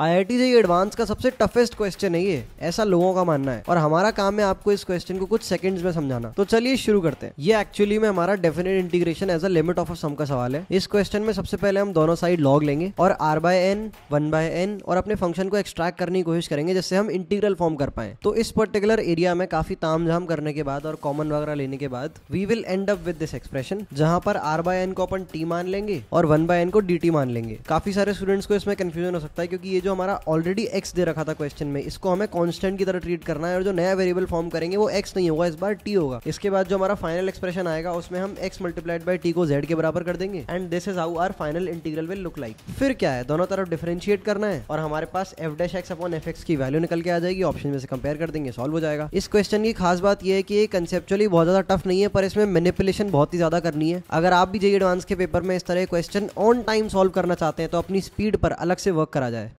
IIT से ये advance का सबसे टफेस्ट क्वेश्चन है ये ऐसा लोगों का मानना है और हमारा काम है आपको इस क्वेश्चन को कुछ सेकंड्स में समझाना तो चलिए शुरू करते हैं ये एक्चुअली में हमारा definite integration as a limit of a sum का सवाल है इस क्वेश्चन में सबसे पहले हम दोनों साइड लॉग लेंगे और r by n one by n और अपने फंक्शन को एक्सट्रैक्ट करने की कोशिश करेंगे जिससे हम इंटीग्रल फॉर्म कर पाए तो इस पर्टिकुलर एरिया में काफी ताम करने के बाद और कॉमन वगैरह लेने के बाद we will end up with this expression जहां पर आर बाय एन को अपन टी मान लेंगे और वन बाय एन को डी टी मान लेंगे काफी सारे स्टूडेंट्स को इसमें कंफ्यूजन हो सकता है क्योंकि ये जो हमारा ऑलरेडी एक्स दे रखा था क्वेश्चन में इसको हमें कॉन्स्टेंट की तरह ट्रीट करना है और जो नया वेरिएबल फॉर्म करेंगे वो एक्स नहीं होगा इस बार टी होगा इसके बाद जो हमारा फाइनल एक्सप्रेशन आएगा उसमें हम एक्स मल्टीप्लाइड बाई टी को जेड के बराबर कर देंगे and this is how our final integral will look like फिर क्या है दोनों तरफ डिफरेंशिएट करना है और हमारे पास f dash x upon f x की वैल्यू निकल के आ जाएगी ऑप्शन में से कंपेयर कर देंगे सॉल्व हो जाएगा इस क्वेश्चन की खास बात यह है कि कंसेप्चुअली बहुत ज्यादा टफ नहीं है पर इसमें मैनिपुलेशन बहुत ही ज्यादा करनी है अगर आप भी जेई एडवांस के पेपर में इस तरह क्वेश्चन ऑन टाइम सॉल्व करना चाहते हैं तो अपनी स्पीड पर अलग से वर्क करा जाए